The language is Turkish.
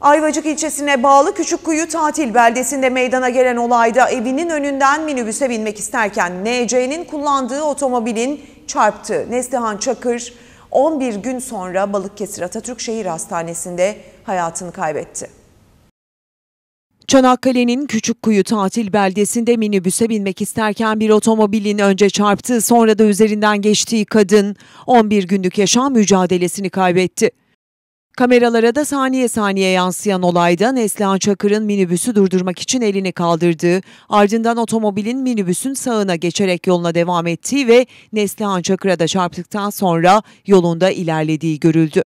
Ayvacık ilçesine bağlı Küçükkuyu Tatil beldesinde meydana gelen olayda evinin önünden minibüse binmek isterken NC'nin kullandığı otomobilin çarptı. Neslihan Çakır 11 gün sonra Balıkesir Atatürk Şehir Hastanesi'nde hayatını kaybetti. Çanakkale'nin Küçükkuyu tatil beldesinde minibüse binmek isterken bir otomobilin önce çarptığı sonra da üzerinden geçtiği kadın 11 günlük yaşam mücadelesini kaybetti. Kameralara da saniye saniye yansıyan olayda Neslihan Çakır'ın minibüsü durdurmak için elini kaldırdığı, ardından otomobilin minibüsün sağına geçerek yoluna devam ettiği ve Neslihan Çakır'a da çarptıktan sonra yolunda ilerlediği görüldü.